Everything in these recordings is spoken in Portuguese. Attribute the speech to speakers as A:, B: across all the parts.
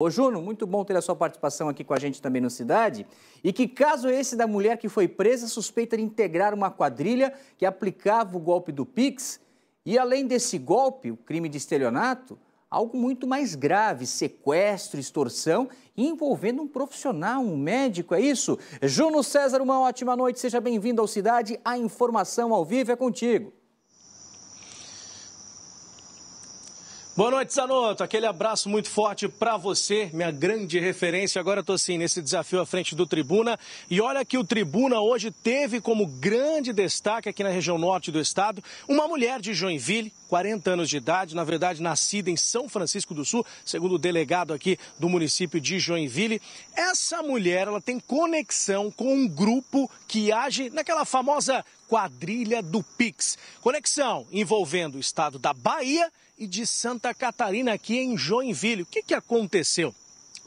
A: Ô Juno, muito bom ter a sua participação aqui com a gente também no Cidade. E que caso é esse da mulher que foi presa suspeita de integrar uma quadrilha que aplicava o golpe do Pix? E além desse golpe, o crime de estelionato, algo muito mais grave, sequestro, extorsão, envolvendo um profissional, um médico, é isso? Juno César, uma ótima noite, seja bem-vindo ao Cidade. A informação ao vivo é contigo.
B: Boa noite, Zanotto. Aquele abraço muito forte para você, minha grande referência. Agora estou assim nesse desafio à frente do Tribuna. E olha que o Tribuna hoje teve como grande destaque aqui na região norte do estado uma mulher de Joinville, 40 anos de idade, na verdade nascida em São Francisco do Sul, segundo o delegado aqui do município de Joinville. Essa mulher, ela tem conexão com um grupo que age naquela famosa quadrilha do Pix. Conexão envolvendo o estado da Bahia e de Santa Catarina, aqui em Joinville. O que, que aconteceu?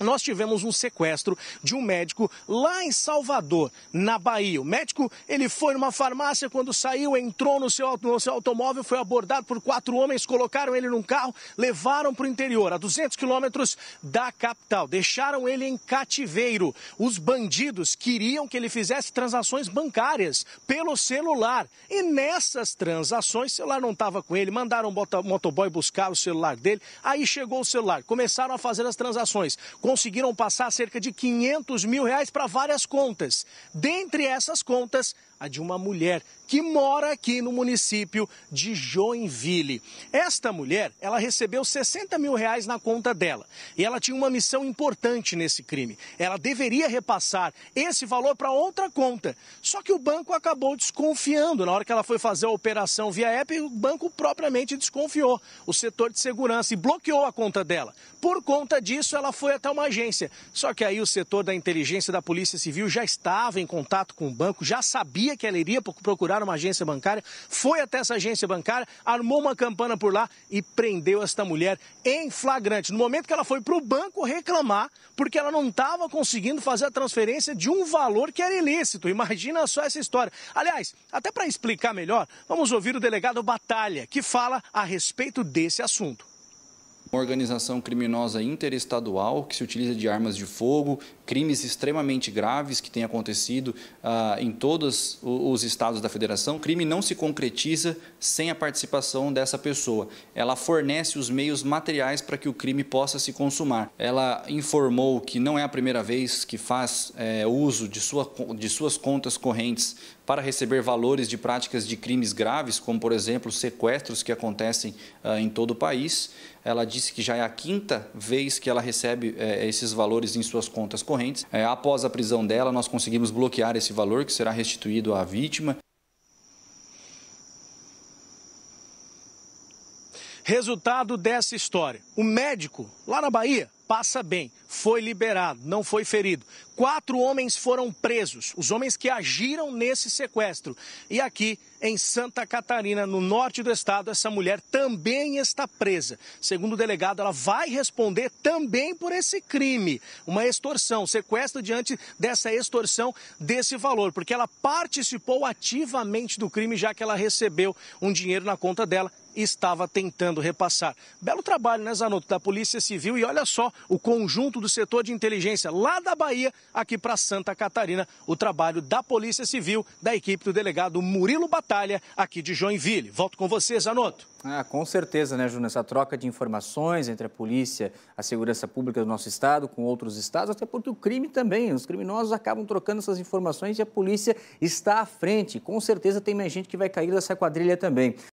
B: nós tivemos um sequestro de um médico lá em Salvador, na Bahia. O médico, ele foi numa farmácia, quando saiu, entrou no seu, no seu automóvel, foi abordado por quatro homens, colocaram ele num carro, levaram para o interior, a 200 quilômetros da capital. Deixaram ele em cativeiro. Os bandidos queriam que ele fizesse transações bancárias pelo celular. E nessas transações, o celular não estava com ele, mandaram o motoboy buscar o celular dele. Aí chegou o celular, começaram a fazer as transações. Com conseguiram passar cerca de 500 mil reais para várias contas. Dentre essas contas, a de uma mulher que mora aqui no município de Joinville. Esta mulher, ela recebeu 60 mil reais na conta dela e ela tinha uma missão importante nesse crime. Ela deveria repassar esse valor para outra conta. Só que o banco acabou desconfiando. Na hora que ela foi fazer a operação via app, o banco propriamente desconfiou o setor de segurança e bloqueou a conta dela. Por conta disso, ela foi até uma agência. Só que aí o setor da inteligência da Polícia Civil já estava em contato com o banco, já sabia sabia que ela iria procurar uma agência bancária, foi até essa agência bancária, armou uma campana por lá e prendeu esta mulher em flagrante. No momento que ela foi para o banco reclamar, porque ela não estava conseguindo fazer a transferência de um valor que era ilícito. Imagina só essa história. Aliás, até para explicar melhor, vamos ouvir o delegado Batalha, que fala a respeito desse assunto
C: uma organização criminosa interestadual que se utiliza de armas de fogo, crimes extremamente graves que têm acontecido ah, em todos os estados da federação. O crime não se concretiza sem a participação dessa pessoa. Ela fornece os meios materiais para que o crime possa se consumar. Ela informou que não é a primeira vez que faz é, uso de, sua, de suas contas correntes para receber valores de práticas de crimes graves, como, por exemplo, sequestros que acontecem ah, em todo o país. Ela disse que já é a quinta vez que ela recebe eh, esses valores em suas contas correntes. Eh, após a prisão dela, nós conseguimos bloquear esse valor, que será restituído à vítima.
B: Resultado dessa história: o médico lá na Bahia passa bem, foi liberado, não foi ferido. Quatro homens foram presos, os homens que agiram nesse sequestro. E aqui em Santa Catarina, no norte do estado, essa mulher também está presa. Segundo o delegado, ela vai responder também por esse crime, uma extorsão, sequestro diante dessa extorsão desse valor, porque ela participou ativamente do crime já que ela recebeu um dinheiro na conta dela estava tentando repassar. Belo trabalho, né, Zanotto, da Polícia Civil e olha só o conjunto do setor de inteligência lá da Bahia aqui para Santa Catarina, o trabalho da Polícia
A: Civil, da equipe do delegado Murilo Batalha aqui de Joinville. Volto com você, Zanotto. Ah, com certeza, né, Júnior? Essa troca de informações entre a polícia, a segurança pública do nosso estado com outros estados, até porque o crime também, os criminosos acabam trocando essas informações e a polícia está à frente. Com certeza tem mais gente que vai cair dessa quadrilha também.